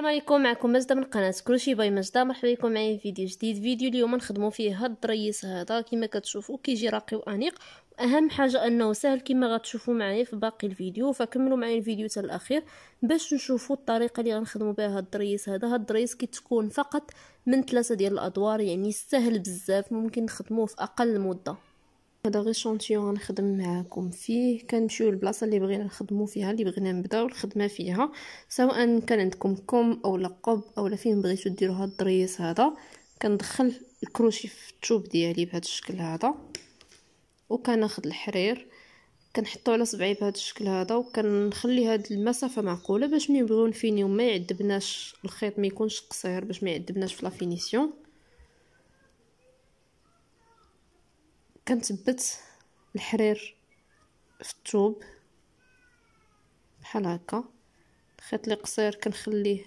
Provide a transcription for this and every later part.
السلام عليكم معكم مجدة من قناة كلشي باي مجدة مرحبا بكم معايا في فيديو جديد فيديو اليوم نخدمو فيه هاد الدريس هذا كما كتشوفوا كيجي راقي وانيق اهم حاجه انه سهل كما غتشوفوا معايا في باقي الفيديو فكملوا معايا الفيديو حتى الاخير باش نشوفوا الطريقه اللي غنخدموا بها هاد الدريس هذا هاد الدريس كتكون فقط من ثلاثه ديال الادوار يعني سهل بزاف ممكن نخدموه في اقل مده هذا غير شانتيون غنخدم معاكم فيه كنمشيو للبلاصه اللي بغينا نخدمو فيها اللي بغينا نبداو الخدمه فيها سواء كان عندكم كم او لقب او فين بغيتو ديرو هاد الدريس هذا كندخل الكروشي في التوب ديالي بهذا الشكل هذا وكناخذ الحرير كنحطو على صبعي بهذا الشكل هذا وكنخلي هاد المسافه معقوله باش ملي نبغيو نفينيو ما يعذبناش الخيط ما يكونش قصير باش ما يعذبناش في لافينيسيون كنثبت الحرير في الثوب بحال هكا الخيط اللي قصير كنخليه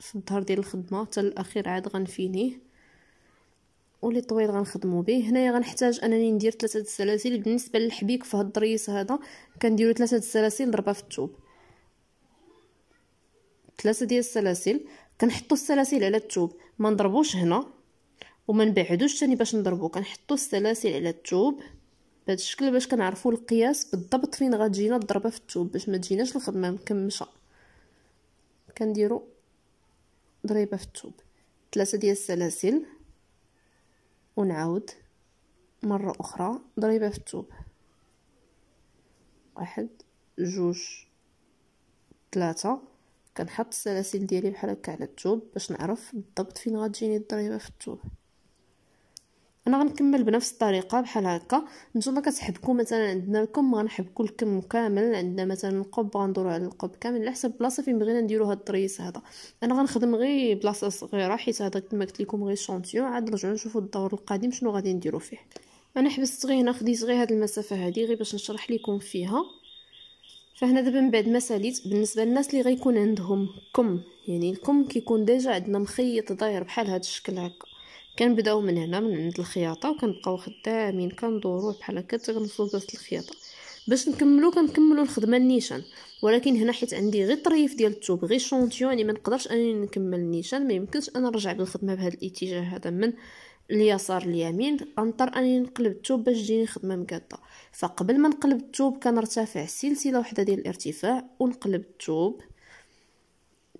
في الظهر ديال الخدمه حتى الاخير عاد غنفينيه واللي طويل غنخدمو به هنايا غنحتاج انني ندير ثلاثه السلاسل بالنسبه للحبيك في هاد الضريس هذا كنديرو ثلاثه السلاسل ضربه في الثوب ثلاثه ديال السلاسل كنحطو السلاسل على الثوب ما نضربوش هنا وما نبعدوش تاني باش نضربو كنحطو السلاسل على الثوب بهذا الشكل باش كنعرفو القياس بالضبط فين غتجينا الضربه في الثوب باش ما تجيناش الخدمه مكمشه كنديرو ضريبه في الثوب ثلاثه ديال السلاسل ونعاود مره اخرى ضريبه في الثوب واحد جوج ثلاثه كنحط السلاسل ديالي بحال هكا على الثوب باش نعرف بالضبط فين غتجيني الضريبه في الثوب انا غنكمل بنفس الطريقه بحال هكا نتوما كتحبكو مثلا عندنا الكم غنحبكو الكم كامل عندنا مثلا القب غندورو على القب كامل على حسب البلاصه فين بغينا نديرو هاد الطريس هذا انا غنخدم غير بلاصه صغيره حيت هذا كما قلت لكم غير شونتيون عاد نرجعو نشوفو الدور القادم شنو غادي نديرو فيه انا حبست غير هنا خديت غير هاد المسافه هادي غير باش نشرح لكم فيها فهنا دابا من بعد ما ساليت بالنسبه للناس اللي غيكون عندهم كم يعني الكم كيكون ديجا عندنا مخيط داير بحال هاد الشكل هكا كنبداو من هنا من عند الخياطه وكنبقاو خدامين كندورو بحال هكا حتى كنوصلو لبلاصه الخياطه باش نكملو كنكملو الخدمه النيشان ولكن هنا حيت عندي غير طريف ديال الثوب غير شونتيون يعني ما نقدرش انني نكمل النيشان ما يمكنش انا نرجع بالخدمه بهذا الاتجاه هذا من اليسار لليمين انطر اني نقلب الثوب باش تجيني الخدمه مقاده فقبل ما نقلب الثوب كنرتفع سلسله وحده ديال الارتفاع ونقلب الثوب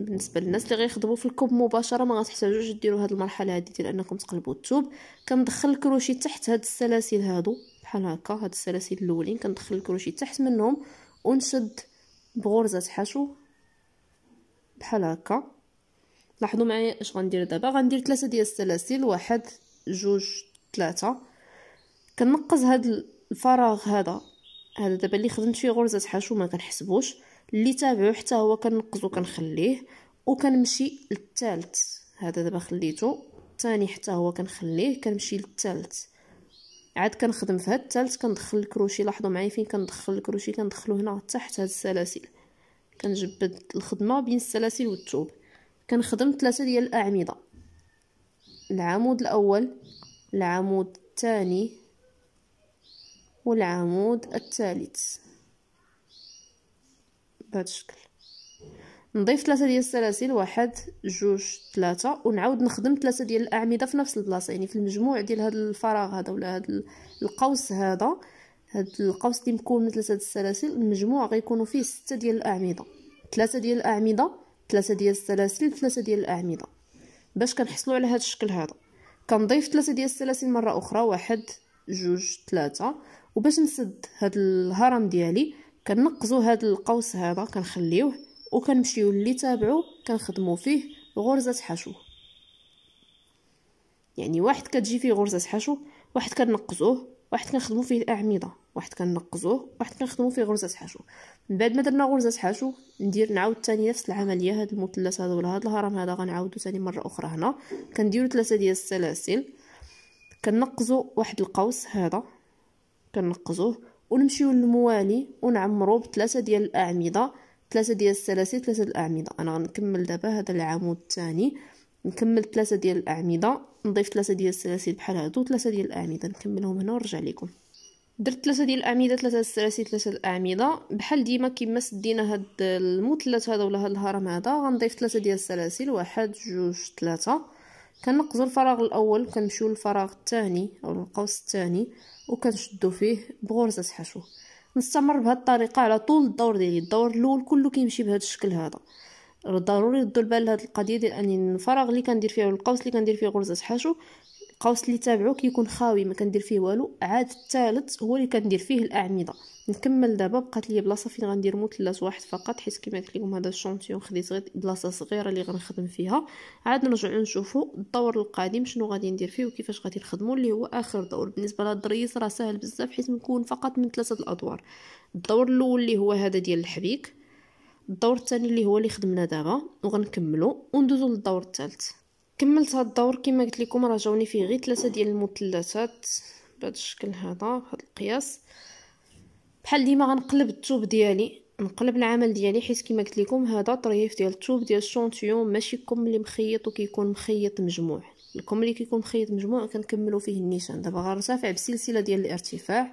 بالنسبه للناس اللي غيخدموا في الكوب مباشره ما غتحتاجوش ديروا هذه المرحله هذه ديال انكم تقلبوا الثوب كندخل الكروشي تحت هاد السلاسل هادو بحال هكا هاد السلاسل الاولين كندخل الكروشي تحت منهم ونشد بغرزه حشو بحال هكا لاحظوا معايا اش غندير دابا غندير ثلاثه ديال السلاسل واحد جوج ثلاثه كنقز هاد الفراغ هذا هذا دابا اللي خدمت فيه غرزه حشو ما كنحسبوش اللي تابعو حتى هو كنقزو كنخليه وكنمشي للثالث هذا دابا خليته الثاني حتى هو كنخليه كنمشي للثالث عاد كنخدم في هاد الثالث كندخل الكروشي لاحظوا معايا فين كندخل الكروشي كندخلو هنا تحت هاد السلاسل كنجبد الخدمه بين السلاسل والثوب كنخدم ثلاثه ديال الاعمده العمود الاول العمود الثاني والعمود الثالث بهذا الشكل نضيف ثلاثة ديال السلاسل واحد جوج ثلاثة ونعاود نخدم ثلاثة ديال الأعمدة في نفس البلاصة يعني في المجموع ديال هذا الفراغ هذا ولا هذا القوس هذا هذا القوس اللي مكون من ثلاثة السلاسل المجموع غيكونوا فيه ستة ديال الأعمدة ثلاثة ديال الأعمدة ثلاثة ديال السلاسل ثلاثة ديال الأعمدة باش كنحصلوا على هذا الشكل هذا كنضيف ثلاثة ديال السلاسل مرة أخرى واحد جوج ثلاثة وباش نسد هذا الهرم ديالي كنقزو هاد القوس هذا كنخليوه وكنمشيو اللي تابعو كنخدمو فيه غرزه حشو يعني واحد كتجي فيه غرزه حشو واحد كنقزوه واحد كنخدمو فيه الاعمده واحد كنقزوه واحد كنخدمو فيه غرزه حشو من بعد ما درنا غرزه حشو ندير نعاود تاني نفس العمليه هاد المثلث هذا ولا هاد الهرم هذا غنعاودو تاني مره اخرى هنا كنديرو ثلاثه ديال السلاسل كنقزو واحد القوس هذا كنقزوه ونمشيو للموالي ونعمرو بثلاثه ديال الاعمده ثلاثه ديال السلاسل ثلاثه الاعمده انا غنكمل دابا هذا العمود الثاني نكمل ثلاثه ديال الاعمده نضيف ثلاثه ديال السلاسل بحال هادو ثلاثه ديال الاعمده نكملهم هنا ونرجع لكم درت ثلاثه ديال الاعمده ثلاثه السلاسل ثلاثه الاعمده بحال ديما كما سدينا هاد المثلث هذا ولا هاد الهرم هذا غنضيف ثلاثه ديال السلاسل واحد جوج ثلاثه كنقزو الفراغ الاول كنمشيو للفراغ الثاني او القوس الثاني وكنشدو فيه بغرزه حشو نستمر بهاد الطريقه على طول الدور ديالي الدور الاول كله كيمشي بهذا الشكل هذا ضروري ردوا البال لهاد القضيه ديال اني الفراغ اللي كندير فيه القوس اللي كندير فيه غرزه حشو القوس اللي تابعو كيكون خاوي ما كندير فيه والو عاد الثالث هو اللي كندير فيه الاعمده نكمل دابا بقات لي بلاصه فين غندير مثلث واحد فقط حيت كما قلت لكم هذا الشونتيون خديت غير بلاصه صغيره اللي غنخدم فيها عاد نرجعوا نشوفوا الدور القادم شنو غادي ندير فيه وكيفاش غادي نخدمو اللي هو اخر دور بالنسبه لهاد الريس راه ساهل بزاف حيت مكون فقط من ثلاثه الادوار الدور الاول اللي هو هذا ديال الحبيك الدور الثاني اللي هو اللي خدمنا دابا وغنكملو وندوزو للدور الثالث كملت هاد الدور كما قلت لكم راه جاوني فيه غير ثلاثه ديال المثلثات بهذا الشكل هذا بهذا القياس بحال ديما غنقلب الثوب ديالي نقلب العمل ديالي حيت كما قلت لكم هذا طريف ديال الثوب ديال الشونتيون ماشي كم اللي مخيط وكيكون مخيط مجموع الكم اللي كيكون مخيط مجموع كنكملوا فيه النيشان دابا غنرتفع بسلسله ديال الارتفاع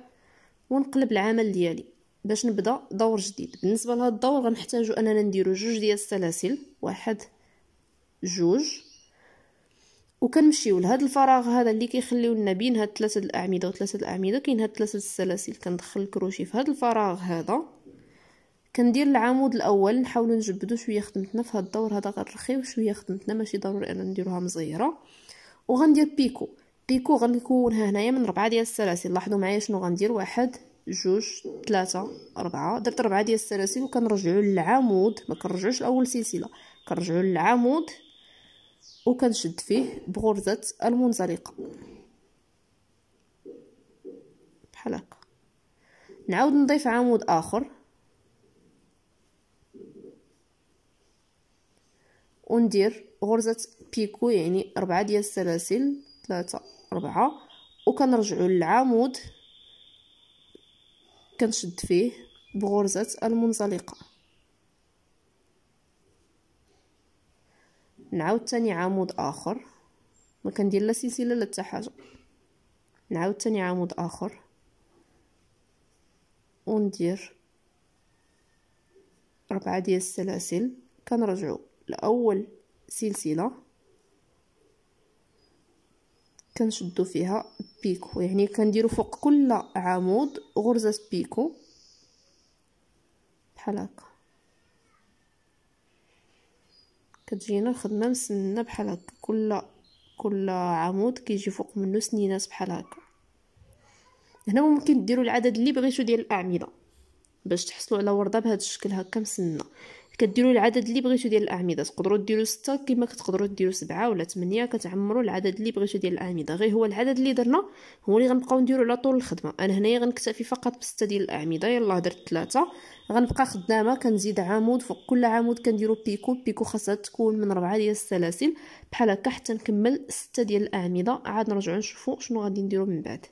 ونقلب العمل ديالي باش نبدا دور جديد بالنسبه لهذا الدور غنحتاجو اننا نديرو جوج ديال السلاسل واحد جوج وكنمشيو لهذا الفراغ هذا اللي كيخليو لنا بين هاد ثلاثه الاعمده وثلاثه الاعمده كاين هاد ثلاثه السلاسل كندخل الكروشي في هاد الفراغ هذا كندير العمود الاول نحاولوا نجبدو شويه خدمتنا في هاد الدور هذا غنرخيو شويه خدمتنا ماشي ضروري انا نديروها مزيره وغندير بيكو بيكو غنكونها هنايا من ربعه ديال السلاسل لاحظوا معايا شنو غندير واحد جوج ثلاثة أربعة درت ربعة ديال السلاسل وكنرجعو للعمود ما كنرجعوش لأول سلسلة كنرجعو للعمود وكنشد فيه بغرزة المنزلقة بحال هكا نعاود نضيف عمود آخر وندير غرزة بيكو يعني ربعة ديال السلاسل ثلاثة ربعة وكنرجعو للعمود كنشد فيه بغرزة المنزلقة نعاود تاني عمود اخر ما كندير لا سلسله لا حتى حاجه نعاود تاني عمود اخر وندير أربعة ديال السلاسل كنرجعو لأول سلسلة كنشدو فيها بيكو يعني كنديرو فوق كل عمود غرزة بيكو بحال هكا كتجينا الخدمه مسنه بحال هكا كل كل عمود كيجي فوق منه سنينات بحال هكا هنا ممكن ديروا العدد اللي بغيتو ديال الاعمده باش تحصلوا على ورده بهذا الشكل هكا مسنه كديروا العدد اللي بغيتو ديال الاعمده تقدروا ديروا ستة كما كتقدروا ديروا سبعة ولا ثمانية كتعمروا العدد اللي بغيتو ديال الاعمده غير هو العدد اللي درنا هو اللي غنبقاو نديروا على طول الخدمه انا هنايا غنكتفي فقط بستة ديال الاعمده يلا درت ثلاثة غنبقى خدامه كنزيد عمود فوق كل عمود كنديروا بيكو بيكو خاصها تكون من ربعة ديال السلاسل بحال هكا حتى نكمل ستة ديال الاعمده عاد نرجعوا نشوفوا شنو غادي نديروا من بعد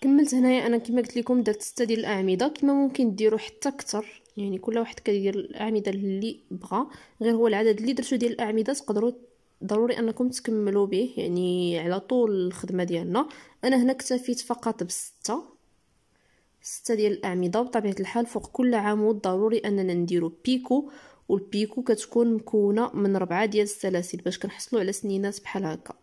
كملت هنايا انا كما قلت لكم درت ستة ديال الاعمده كما ممكن ديروا حتى اكثر يعني كل واحد كيدير الاعمده اللي بغى غير هو العدد اللي درتو ديال الاعمده تقدروا ضروري انكم تكملوا به يعني على طول الخدمه ديالنا انا هنا اكتفيت فقط بسته سته ديال الاعمده بطبيعه الحال فوق كل عمود ضروري اننا نديرو بيكو والبيكو كتكون مكونه من ربعه ديال السلاسل باش كنحصلوا على سنينات بحال هكا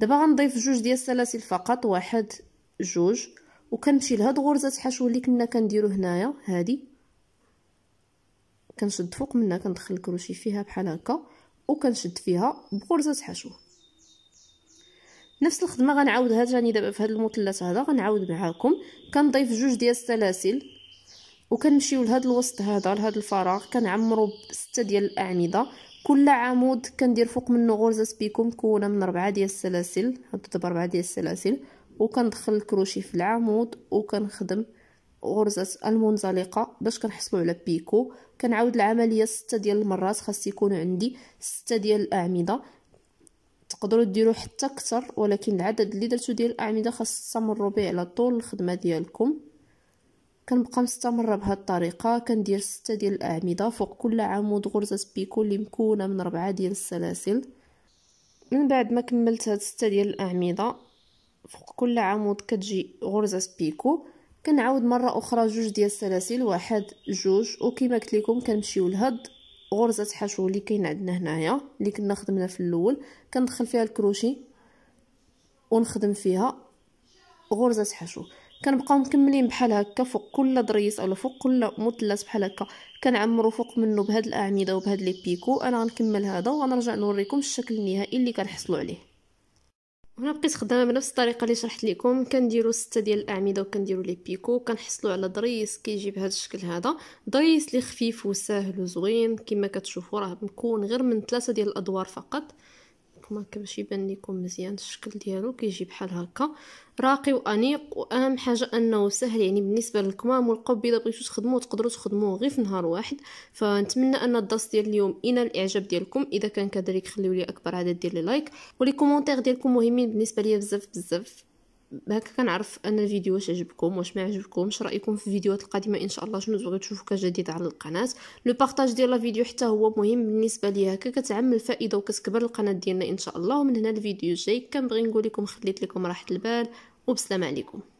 دابا غنضيف جوج ديال السلاسل فقط واحد جوج وكنمشي لهاد غرزه حشو اللي كنا كنديرو هنايا هادي كنشد فوق منها كندخل الكروشي فيها بحال هكا وكنشد فيها بغرزه حشو نفس الخدمه غنعاودها ثاني دابا في هذا المثلث هذا غنعاود معاكم كنضيف جوج ديال السلاسل وكنمشيو لهاد الوسط هذا لهاد الفراغ كنعمرو بسته ديال الاعمده كل عمود كندير فوق منه غرزه سبيكو مكونه من ربعه ديال السلاسل هاد دابا ديال السلاسل وكندخل الكروشي في العمود وكنخدم غرزة المنزلقة باش كنحصلوا على بيكو كنعاود العملية ستة ديال المرات خاص يكون عندي ستة ديال الأعمدة تقدروا ديروا حتى اكثر ولكن العدد اللي درتو ديال الاعمده خاص تستمروا به على طول الخدمه ديالكم كنبقى مستمره بهاد الطريقه كندير ستة ديال الاعمده فوق كل عمود غرزه بيكو اللي مكونه من ربعة ديال السلاسل من بعد ما كملت هاد ستة ديال الاعمده فوق كل عمود كتجي غرزه بيكو كنعاود مره اخرى جوج ديال السلاسل واحد جوج وكما قلت لكم كنمشيو لهاد غرزه حشو اللي كاين عندنا هنايا اللي كنا خدمنا في الاول كندخل فيها الكروشي ونخدم فيها غرزه حشو كنبقاو مكملين بحال هكا فوق كل ضريس اولا فوق كل مثلث بحال هكا كنعمرو فوق منه بهاد الاعمده وبهاد لي بيكو انا غنكمل هذا وغنرجع نوريكم الشكل النهائي اللي كنحصلوا عليه هنا بقيت خدامه بنفس الطريقه اللي شرحت لكم كنديروا سته ديال الاعمده وكنديروا لي بيكو كنحصلوا على ضريس كيجي بهذا الشكل هذا ضريس اللي خفيف وساهل وزوين كما كتشوفوا راه مكون غير من ثلاثه ديال الادوار فقط ما باش يبان لكم مزيان الشكل ديالو كيجي بحال هكا راقي وانيق واهم حاجه انه سهل يعني بالنسبه للكمام والقب الا بغيتو تخدموه تقدروا تخدموه غير في نهار واحد فنتمنى ان الدرس ديال اليوم ينال الاعجاب ديالكم اذا كان كذلك خليولي اكبر عدد ديال لي لايك ولي كومونتير ديالكم مهمين بالنسبه ليا بزاف بزاف هكا كنعرف ان الفيديو واش عجبكم واش ما عجبكمش رايكم في الفيديوهات القادمه ان شاء الله شنو تبغيو تشوفوا كجديد على القناه لو بارطاج ديال الفيديو حتى هو مهم بالنسبه ليا هكا كتعم الفائده وكتكبر القناه ديالنا ان شاء الله ومن هنا الفيديو الجاي كنبغي نقول لكم خليت لكم راحه البال وبسلام عليكم